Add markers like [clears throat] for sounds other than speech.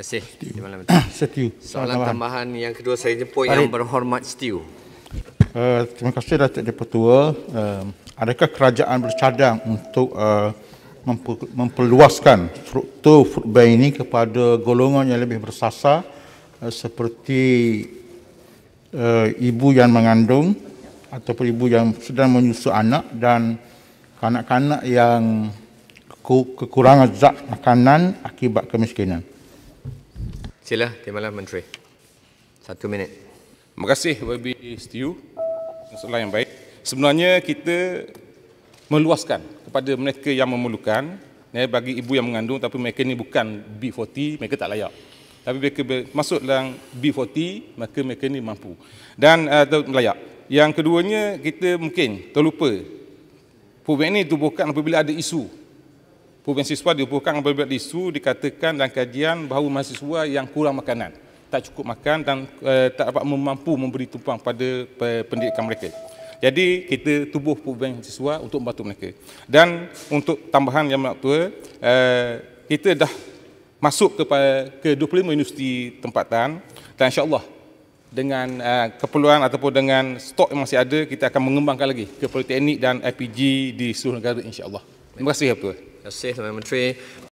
kasih. Setiu. Di malam [clears throat] Soalan tambahan. tambahan yang kedua saya jemput Baik. yang berhormat Setiu. Uh, eh, terima kasih Datuk Deputua. Uh, eh, adakah kerajaan bercadang untuk uh, memperluaskan struktur food bank ini kepada golongan yang lebih bersasar uh, seperti uh, ibu yang mengandung ataupun ibu yang sedang menyusu anak dan kanak-kanak yang kekurangan zat makanan akibat kemiskinan. Sila, lah, Timbalan Menteri. Satu minit. Terima kasih YB Stiu. Soalan yang baik. Sebenarnya kita meluaskan kepada mereka yang memerlukan ya, bagi ibu yang mengandung tapi mereka ni bukan B40, mereka tak layak. Tapi mereka masuk dalam B40, maka mereka ni mampu dan uh, layak. Yang keduanya, kita mungkin terlupa Pupik ini tubuhkan apabila ada isu Puan siswa dihubungkan beberapa isu dikatakan dalam kajian bahawa mahasiswa yang kurang makanan tak cukup makan dan uh, tak dapat mampu memberi tumpang pada pendidikan mereka. Jadi kita tubuh pembangunan siswa untuk membantu mereka. Dan untuk tambahan yang menak tua, uh, eh, kita dah masuk kepada ke 25 universiti tempatan dan insyaAllah dengan uh, keperluan ataupun dengan stok yang masih ada, kita akan mengembangkan lagi ke politeknik dan IPG di seluruh negara insyaAllah. Terima kasih, Pak ya, Tuan. a settlement tree